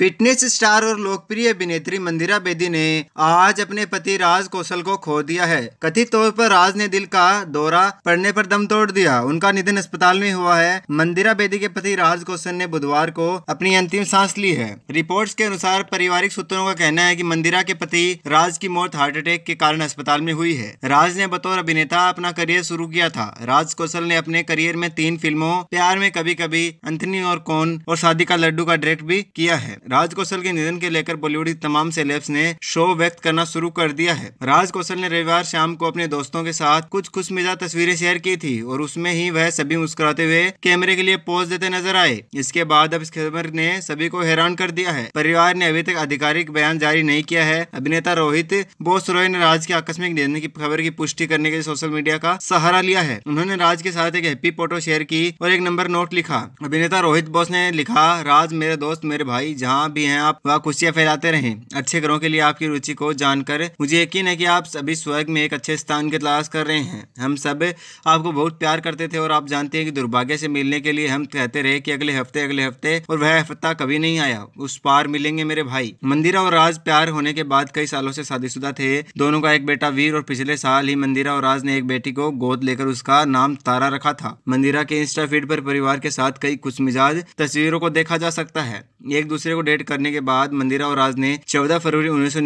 fitness star और लोकप्रिय अभिनेत्री मंदिरा बेदी ने आज अपने पति राज कौशल को खो दिया है कथित तौर पर राज ने दिल का दौरा पड़ने पर दम तोड़ दिया उनका निधन अस्पताल में हुआ है मंदिरा बेदी के पति राज कौशल ने बुधवार को अपनी अंतिम सांस ली है रिपोर्ट्स के अनुसार पारिवारिक सूत्रों का कहना है की मंदिरा के पति राज की मौत हार्ट अटैक के कारण अस्पताल में हुई है राज ने बतौर अभिनेता अपना करियर शुरू किया था राज कौशल ने अपने करियर में तीन फिल्मों प्यार में कभी कभी अंथनी और कौन और शादी का लड्डू का डायरेक्ट भी किया है राज कौशल के निधन के लेकर बॉलीवुड तमाम सेलेब्स ने शो व्यक्त करना शुरू कर दिया है राज कौशल ने रविवार शाम को अपने दोस्तों के साथ कुछ खुश मिजाज तस्वीरें शेयर की थी और उसमें ही वह सभी मुस्कुराते हुए कैमरे के लिए पोज देते नजर आए इसके बाद अब इस खबर ने सभी को हैरान कर दिया है परिवार ने अभी तक आधिकारिक बयान जारी नहीं किया है अभिनेता रोहित बोस रॉय ने राज के आकस्मिक निधन की खबर की पुष्टि करने के लिए सोशल मीडिया का सहारा लिया है उन्होंने राज के साथ एक हैप्पी फोटो शेयर की और एक नंबर नोट लिखा अभिनेता रोहित बोस ने लिखा राज मेरे दोस्त मेरे भाई जहाँ जहाँ भी हैं आप वह खुशियाँ फैलाते रहें अच्छे घरों के लिए आपकी रुचि को जानकर मुझे यकीन है कि आप सभी स्वर्ग में एक अच्छे स्थान की तलाश कर रहे हैं हम सब आपको बहुत प्यार करते थे और आप जानते हैं कि दुर्भाग्य से मिलने के लिए हम कहते रहे कि अगले हफ्ते अगले हफ्ते और वह हफ्ता कभी नहीं आया उस पार मिलेंगे मेरे भाई मंदिरा और राज प्यार होने के बाद कई सालों से शादीशुदा थे दोनों का एक बेटा वीर और पिछले साल ही मंदिरा और राज ने एक बेटी को गोद लेकर उसका नाम तारा रखा था मंदिरा के इंस्टा फीड पर परिवार के साथ कई कुछ मिजाज तस्वीरों को देखा जा सकता है एक दूसरे को को डेट करने के बाद मंदिरा और राज ने चौदह फरवरी उन्नीस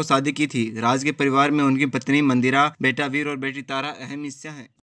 को शादी की थी राज के परिवार में उनकी पत्नी मंदिरा बेटा वीर और बेटी तारा अहम हिस्सा है